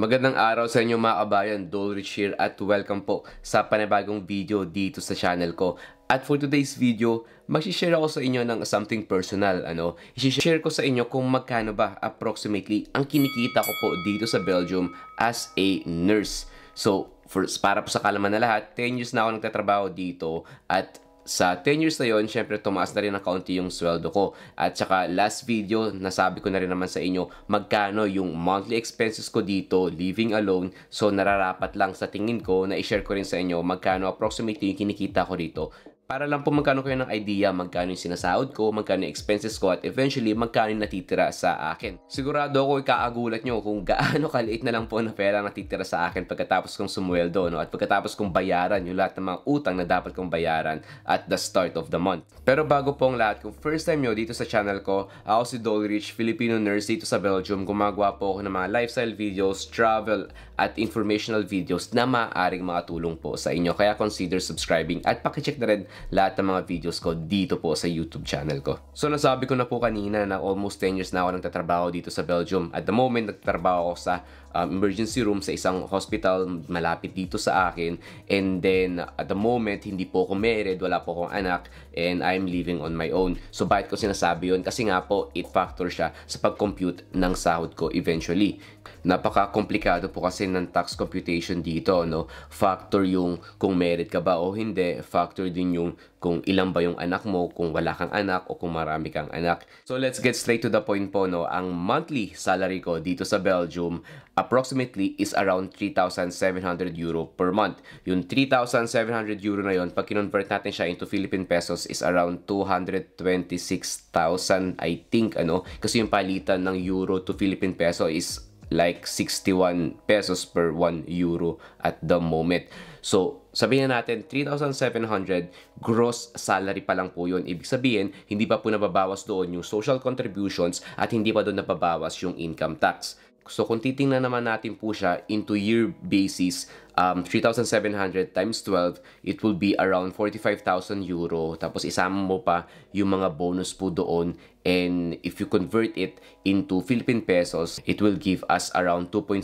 Magandang araw sa inyo mga kabayan, Dolrich here at welcome po sa panibagong video dito sa channel ko. At for today's video, magsishare ako sa inyo ng something personal. Ano? Isishare ko sa inyo kung magkano ba approximately ang kinikita ko po dito sa Belgium as a nurse. So, for, para po sa kalaman na lahat, 10 years na ako nagtatrabaho dito at sa 10 years na yon, syempre tumaas na rin ng kaunti yung sweldo ko. At saka last video, nasabi ko na rin naman sa inyo magkano yung monthly expenses ko dito, living alone. So nararapat lang sa tingin ko na i-share ko rin sa inyo magkano approximately yung kinikita ko dito para lang po magkano kayo ng idea, magkano yung sinasahod ko, magkano yung expenses ko, at eventually magkano yung natitira sa akin. Sigurado ako ikaagulat nyo kung gaano kaliit na lang po na pera natitira sa akin pagkatapos kong sumweldo, no? At pagkatapos kong bayaran yung lahat ng mga utang na dapat kong bayaran at the start of the month. Pero bago po ang lahat, kung first time nyo dito sa channel ko, ako si Dolrich, Filipino nurse dito sa Belgium. Gumagawa po ako ng mga lifestyle videos, travel, at informational videos na maaaring makatulong po sa inyo. Kaya consider subscribing at pakicheck na rin lahat ng mga videos ko dito po sa YouTube channel ko. So nasabi ko na po kanina na almost 10 years na ako nagtatrabaho dito sa Belgium. At the moment, nagtatrabaho ako sa um, emergency room sa isang hospital malapit dito sa akin. And then, at the moment, hindi po ako married, wala po akong anak, and I'm living on my own. So bakit ko sinasabi yon Kasi nga po, it factor siya sa pag-compute ng sahod ko eventually napaka-komplikado po kasi ng tax computation dito, no? Factor yung kung merit ka ba o hindi, factor din yung kung ilan ba yung anak mo, kung wala kang anak o kung marami kang anak. So let's get straight to the point po, no? Ang monthly salary ko dito sa Belgium approximately is around 3,700 euro per month. Yung 3,700 euro na yon, pag kinonvert natin siya into Philippine pesos is around 226,000 I think, ano? Kasi yung palitan ng euro to Philippine peso is like 61 pesos per 1 euro at the moment. So, sabihin na natin, 3,700 gross salary pa lang po yun. Ibig sabihin, hindi pa po nababawas doon yung social contributions at hindi pa doon nababawas yung income tax. So kung titingnan naman natin po siya into year basis, um, 3,700 times 12, it will be around 45,000 euro. Tapos isama mo pa yung mga bonus po doon. And if you convert it into Philippine pesos, it will give us around 2.7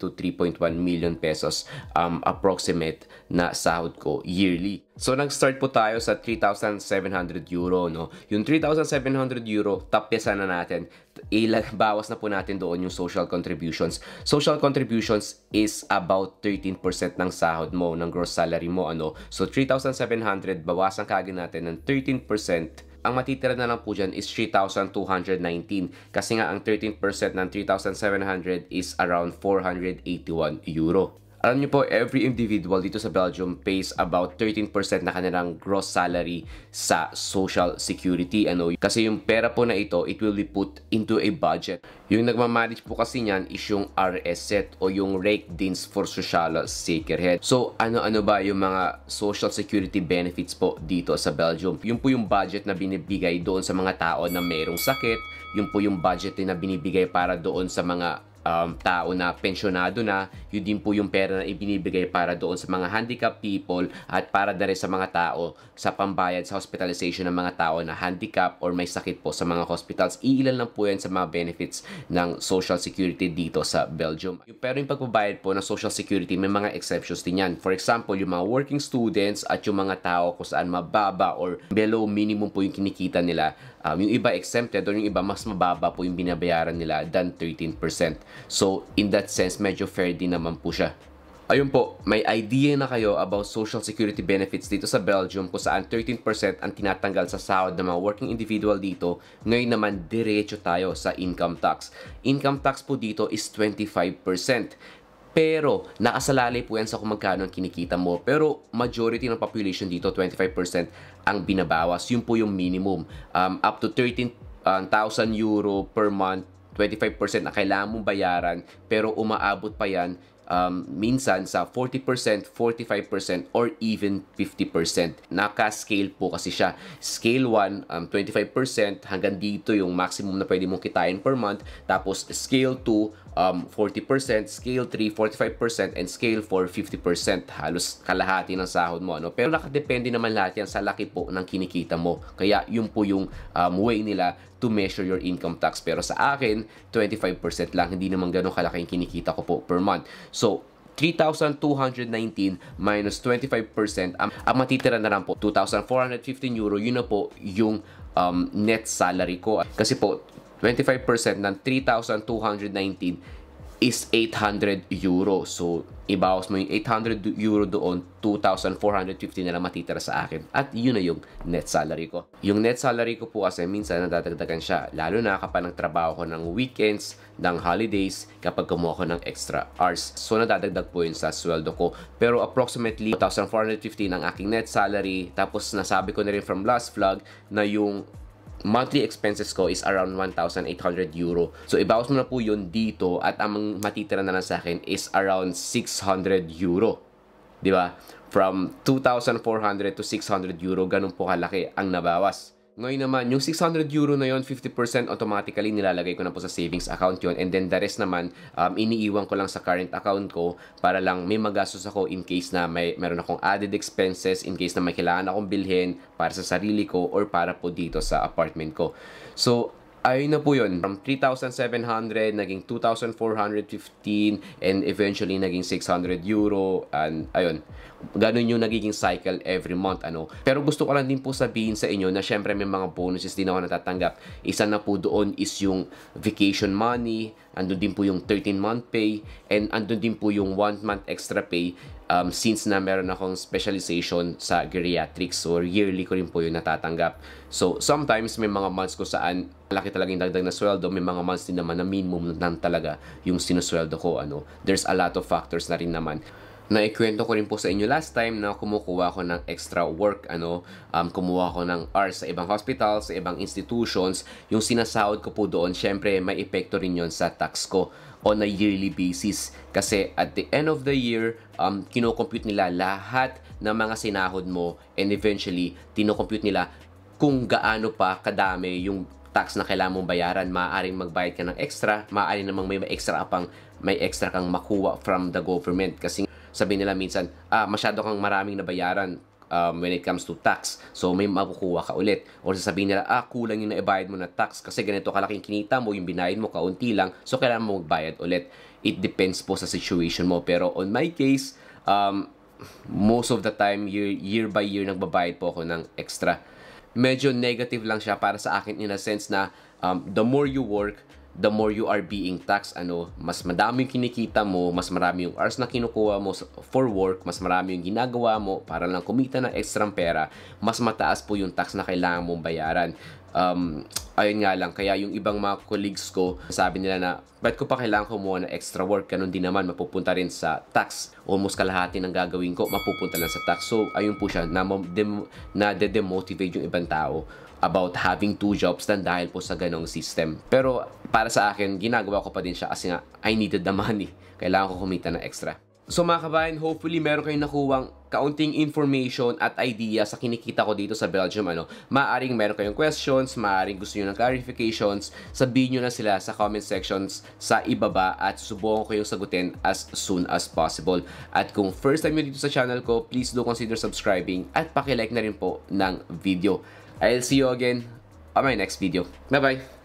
to 3.1 million pesos um, approximate na sahod ko yearly. So nag-start po tayo sa 3,700 euro. No? Yung 3,700 euro, tapyasan na natin ilag, bawas na po natin doon yung social contributions. Social contributions is about 13% ng sahod mo, ng gross salary mo. ano So, 3,700, bawasan kaagad natin ng 13% ang matitira na lang po dyan is 3,219 kasi nga ang 13% ng 3,700 is around 481 euro. Alam niyo po, every individual dito sa Belgium pays about 13% na kanilang gross salary sa social security. Ano? Kasi yung pera po na ito, it will be put into a budget. Yung nagmamanage po kasi niyan is yung RS set o yung rake dins for social seekerhead. So, ano-ano ba yung mga social security benefits po dito sa Belgium? Yun po yung budget na binibigay doon sa mga tao na merong sakit. Yun po yung budget na binibigay para doon sa mga um, tao na pensionado na, yun din po yung pera na ibinibigay para doon sa mga handicap people at para na rin sa mga tao sa pambayad sa hospitalization ng mga tao na handicap or may sakit po sa mga hospitals. Iilan lang po yan sa mga benefits ng Social Security dito sa Belgium. Pero yung pagbabayad po ng Social Security, may mga exceptions din yan. For example, yung mga working students at yung mga tao kung saan mababa or below minimum po yung kinikita nila. Um, yung iba exempted or yung iba mas mababa po yung binabayaran nila than 13%. So, in that sense, medyo fair din naman po siya. Ayun po, may idea na kayo about social security benefits dito sa Belgium kung saan 13% ang tinatanggal sa sahod ng mga working individual dito. Ngayon naman, diretso tayo sa income tax. Income tax po dito is 25%. Pero, nakasalalay po yan sa kung magkano ang kinikita mo. Pero, majority ng population dito, 25%, ang binabawas. Yun po yung minimum. Um, up to 13,000 um, euro per month 25% na kailangan mong bayaran pero umaabot pa yan um, minsan sa 40%, 45% or even 50%. Naka-scale po kasi siya. Scale 1, um, 25% hanggang dito yung maximum na pwede mong kitain per month. Tapos scale 2, um, 40%, scale 3, 45% and scale 4, 50%. Halos kalahati ng sahod mo. Ano? Pero nakadepende naman lahat yan sa laki po ng kinikita mo. Kaya yun po yung um, way nila to measure your income tax. Pero sa akin, 25% lang. Hindi naman ganun kalaki yung kinikita ko po per month. So, 3,219 minus 25%, ang, matitira na lang po, 2,415 euro, yun na po yung um, net salary ko. Kasi po, 25% ng 3,219 is 800 euro. So, ibawas mo yung 800 euro doon, 2,450 na lang matitira sa akin. At yun na yung net salary ko. Yung net salary ko po kasi minsan nadadagdagan siya. Lalo na kapag nagtrabaho ko ng weekends, ng holidays, kapag kumuha ko ng extra hours. So, nadadagdag po yun sa sweldo ko. Pero approximately 2,450 ng aking net salary. Tapos, nasabi ko na rin from last vlog na yung monthly expenses ko is around 1,800 euro. So, ibawas mo na po yun dito at ang matitira na lang sa akin is around 600 euro. ba? Diba? From 2,400 to 600 euro, ganun po kalaki ang nabawas. Ngayon naman, yung 600 euro na yon 50% automatically nilalagay ko na po sa savings account yon And then the rest naman, um, iniiwan ko lang sa current account ko para lang may magastos ako in case na may, meron akong added expenses, in case na may kailangan akong bilhin para sa sarili ko or para po dito sa apartment ko. So, ayun ano na po yun. From 3,700, naging 2,415, and eventually naging 600 euro, and ayun. Ganun yung nagiging cycle every month, ano. Pero gusto ko lang din po sabihin sa inyo na syempre may mga bonuses din ako natatanggap. Isa na po doon is yung vacation money, Andun din po yung 13-month pay and andun din po yung 1-month extra pay um, since na meron akong specialization sa geriatrics or yearly ko rin po yung natatanggap. So sometimes may mga months ko saan malaki talaga yung dagdag na sweldo, may mga months din naman na minimum lang talaga yung sinusweldo ko. Ano? There's a lot of factors na rin naman. Naikwento ko rin po sa inyo last time na kumukuha ko ng extra work, ano, um, kumuha ko ng hours sa ibang hospitals, sa ibang institutions. Yung sinasahod ko po doon, syempre may epekto rin yon sa tax ko on a yearly basis. Kasi at the end of the year, um, kinocompute nila lahat ng mga sinahod mo and eventually, tinocompute nila kung gaano pa kadami yung tax na kailangan mong bayaran, maaaring magbayad ka ng extra, maaaring namang may extra pang may extra kang makuha from the government kasi sabi nila minsan, ah, masyado kang maraming nabayaran um, when it comes to tax. So, may makukuha ka ulit. O sasabihin nila, ah, kulang yung naibayad mo na tax kasi ganito kalaking kinita mo, yung binayad mo kaunti lang, so kailangan mo magbayad ulit. It depends po sa situation mo. Pero on my case, um, most of the time, year, year by year, nagbabayad po ako ng extra. Medyo negative lang siya para sa akin in a sense na um, the more you work, the more you are being taxed, ano, mas madami yung kinikita mo, mas marami yung hours na kinukuha mo for work, mas marami yung ginagawa mo para lang kumita ng extra pera, mas mataas po yung tax na kailangan mong bayaran um, ayun nga lang, kaya yung ibang mga colleagues ko, sabi nila na, ba't ko pa kailangan kumuha ng extra work? Ganun din naman, mapupunta rin sa tax. Almost kalahati ng gagawin ko, mapupunta lang sa tax. So, ayun po siya, na, na de-demotivate yung ibang tao about having two jobs than dahil po sa ganong system. Pero para sa akin, ginagawa ko pa din siya kasi nga, I needed the money. Kailangan ko kumita ng extra. So mga kabayan, hopefully meron kayong nakuwang kaunting information at idea sa kinikita ko dito sa Belgium. Ano. Maaring meron kayong questions, maaring gusto nyo ng clarifications, sabihin nyo na sila sa comment sections sa ibaba at subukan ko yung sagutin as soon as possible. At kung first time nyo dito sa channel ko, please do consider subscribing at pakilike na rin po ng video. I'll see you again on my next video. Bye-bye!